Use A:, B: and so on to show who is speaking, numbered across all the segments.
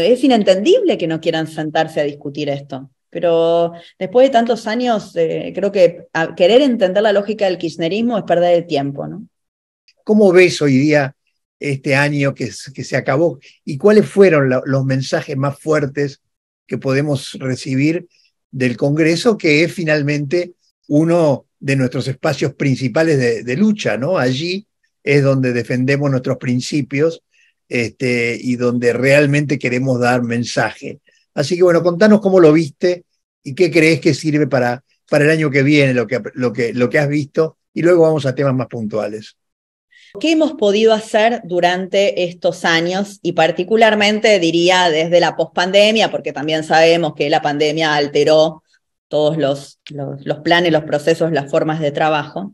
A: es inentendible que no quieran sentarse a discutir esto. Pero después de tantos años, eh, creo que querer entender la lógica del kirchnerismo es perder el tiempo, ¿no?
B: ¿Cómo ves hoy día este año que, se acabó? ¿Y cuáles fueron los mensajes más fuertes que podemos recibir del Congreso, que es finalmente uno de nuestros espacios principales de, de lucha, ¿no? Allí es donde defendemos nuestros principios este, y donde realmente queremos dar mensaje. Así que bueno, contanos cómo lo viste y qué crees que sirve para, para el año que viene, lo que, lo, que, lo que has visto, y luego vamos a temas más puntuales.
A: ¿Qué hemos podido hacer durante estos años y particularmente diría desde la pospandemia, porque también sabemos que la pandemia alteró todos los, los, planes, los procesos, las formas de trabajo?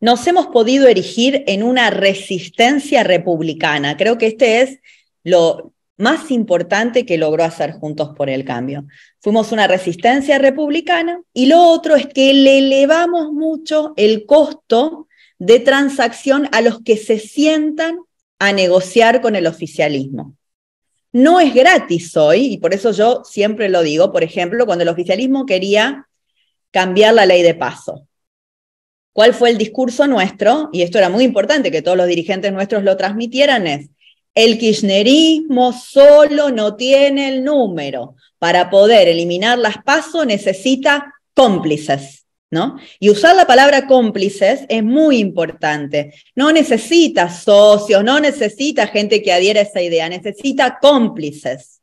A: nos hemos podido erigir en una resistencia republicana. Creo que este es lo más importante que logró hacer Juntos por el Cambio. Fuimos una resistencia republicana y lo otro es que le elevamos mucho el costo de transacción a los que se sientan a negociar con el oficialismo. No es gratis hoy, y por eso yo siempre lo digo, por ejemplo, cuando el oficialismo quería cambiar la ley de paso. ¿Cuál fue el discurso nuestro? Y esto era muy importante que todos los dirigentes nuestros lo transmitieran, es el kirchnerismo solo no tiene el número. Para poder eliminar las pasos necesita cómplices. ¿No? Y usar la palabra cómplices es muy importante. No necesita socios, no necesita gente que adhiera a esa idea, necesita cómplices.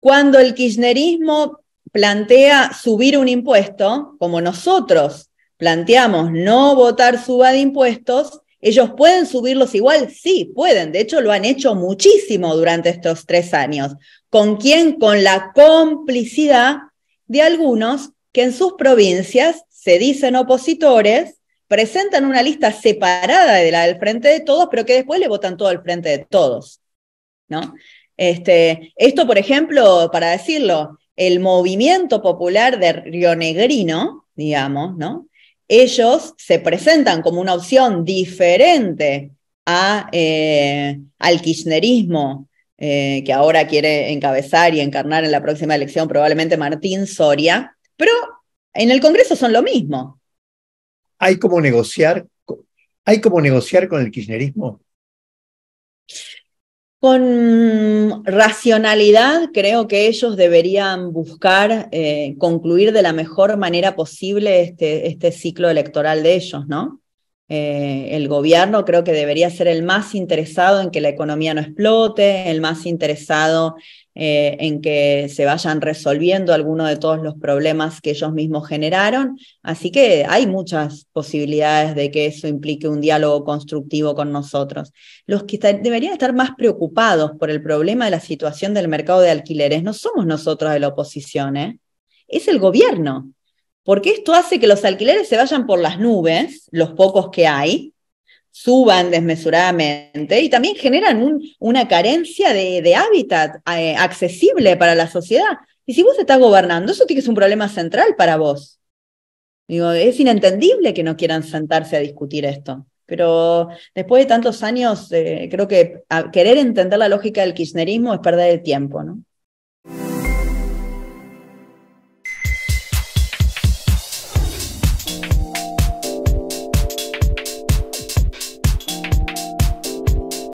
A: Cuando el kirchnerismo plantea subir un impuesto, como nosotros planteamos no votar suba de impuestos, ellos pueden subirlos igual, sí, pueden. De hecho, lo han hecho muchísimo durante estos tres años. ¿Con quién? Con la complicidad de algunos que en sus provincias se dicen opositores, presentan una lista separada de la del frente de todos, pero que después le votan todo al frente de todos. ¿no? Este, esto, por ejemplo, para decirlo, el movimiento popular de Rionegrino, digamos, ¿no? ellos se presentan como una opción diferente eh, al kirchnerismo eh, que ahora quiere encabezar y encarnar en la próxima elección probablemente Martín Soria, pero en el Congreso son lo mismo.
B: ¿Hay como negociar, hay como negociar con el kirchnerismo?
A: Con racionalidad creo que ellos deberían buscar eh, concluir de la mejor manera posible este, este ciclo electoral de ellos, ¿no? Eh, el gobierno creo que debería ser el más interesado en que la economía no explote, el más interesado eh, en que se vayan resolviendo algunos de todos los problemas que ellos mismos generaron. Así que hay muchas posibilidades de que eso implique un diálogo constructivo con nosotros. Los que deberían estar más preocupados por el problema de la situación del mercado de alquileres no somos nosotros de la oposición, ¿eh? es el gobierno. Porque esto hace que los alquileres se vayan por las nubes, los pocos que hay, suban desmesuradamente y también generan un, una carencia de, hábitat eh, accesible para la sociedad. Y si vos estás gobernando, eso tiene que ser un problema central para vos. Digo, es inentendible que no quieran sentarse a discutir esto. Pero después de tantos años, eh, creo que querer entender la lógica del kirchnerismo es perder el tiempo, ¿no?